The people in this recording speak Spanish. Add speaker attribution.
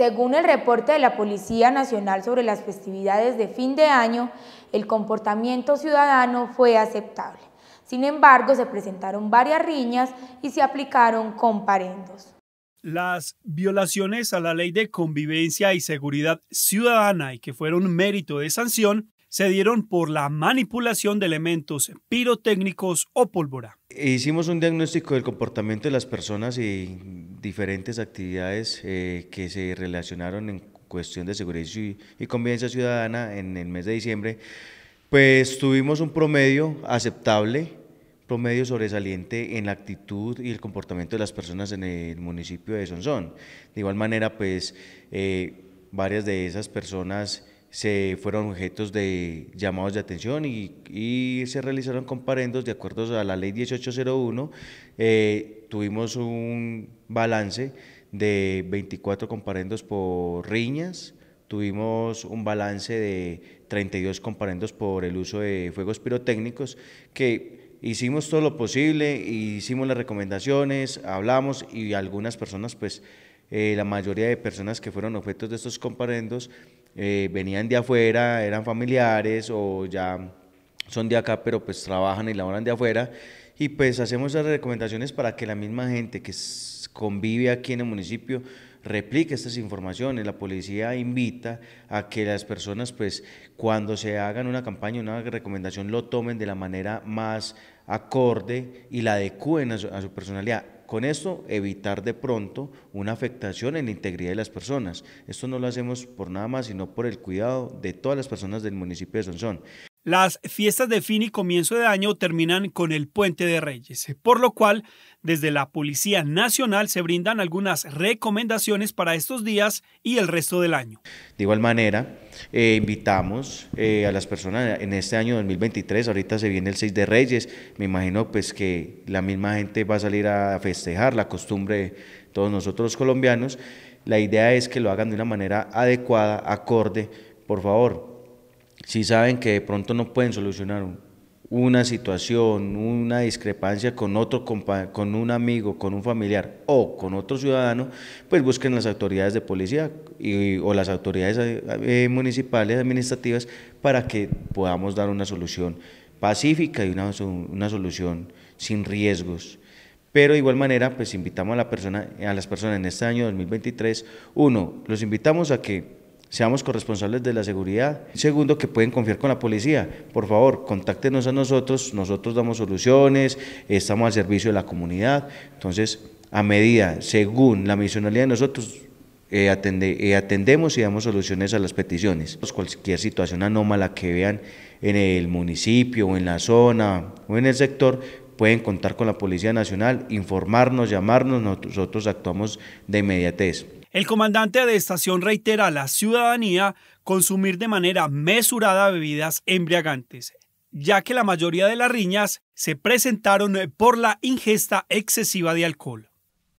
Speaker 1: Según el reporte de la Policía Nacional sobre las festividades de fin de año, el comportamiento ciudadano fue aceptable. Sin embargo, se presentaron varias riñas y se aplicaron comparendos. Las violaciones a la ley de convivencia y seguridad ciudadana y que fueron mérito de sanción se dieron por la manipulación de elementos pirotécnicos o pólvora.
Speaker 2: Hicimos un diagnóstico del comportamiento de las personas y diferentes actividades eh, que se relacionaron en cuestión de seguridad y, convivencia ciudadana en el mes de diciembre, pues tuvimos un promedio aceptable, promedio sobresaliente en la actitud y el comportamiento de las personas en el municipio de Sonsón. De igual manera, pues eh, varias de esas personas se fueron objetos de llamados de atención y, se realizaron comparendos de acuerdo a la ley 1801. Eh, tuvimos un balance de 24 comparendos por riñas, tuvimos un balance de 32 comparendos por el uso de fuegos pirotécnicos que hicimos todo lo posible, hicimos las recomendaciones, hablamos y algunas personas, pues eh, la mayoría de personas que fueron objetos de estos comparendos eh, venían de afuera, eran familiares o ya son de acá, pero pues trabajan y laboran de afuera. Y pues hacemos esas recomendaciones para que la misma gente que convive aquí en el municipio replique estas informaciones. La policía invita a que las personas, pues, cuando se hagan una campaña, una recomendación, lo tomen de la manera más acorde y la adecúen a su personalidad. Con esto evitar de pronto una afectación en la integridad de las personas. Esto no lo hacemos por nada más, sino por el cuidado de todas las personas del municipio de Sonsón. Las fiestas de fin y comienzo de año terminan con el puente de Reyes, por
Speaker 1: lo cual desde la Policía Nacional se brindan algunas recomendaciones para estos días y el resto del año.
Speaker 2: De igual manera, eh, invitamos eh, a las personas en este año 2023, ahorita se viene el 6 de Reyes, me imagino pues que la misma gente va a salir a festejar, la costumbre de todos nosotros colombianos, la idea es que lo hagan de una manera adecuada, acorde, por favor, si saben que de pronto no pueden solucionar una situación, una discrepancia con otro con un amigo, con un familiar o con otro ciudadano, pues busquen las autoridades de policía o las autoridades eh, municipales administrativas para que podamos dar una solución pacífica y una, solución sin riesgos. Pero de igual manera, pues invitamos a, la persona, a las personas en este año 2023, uno, los invitamos a que seamos corresponsables de la seguridad. Segundo, que pueden confiar con la policía. Por favor, contáctenos a nosotros, nosotros damos soluciones, estamos al servicio de la comunidad. Entonces, a medida, según la misionalidad de nosotros, eh, eh, atendemos y damos soluciones a las peticiones. Cualquier situación anómala que vean en el municipio o en la zona o en el sector, pueden contar con la Policía Nacional, informarnos, llamarnos, nosotros actuamos de inmediatez.
Speaker 1: El comandante de estación reitera a la ciudadanía consumir de manera mesurada bebidas embriagantes, ya que la mayoría de las riñas se presentaron por la ingesta excesiva de alcohol.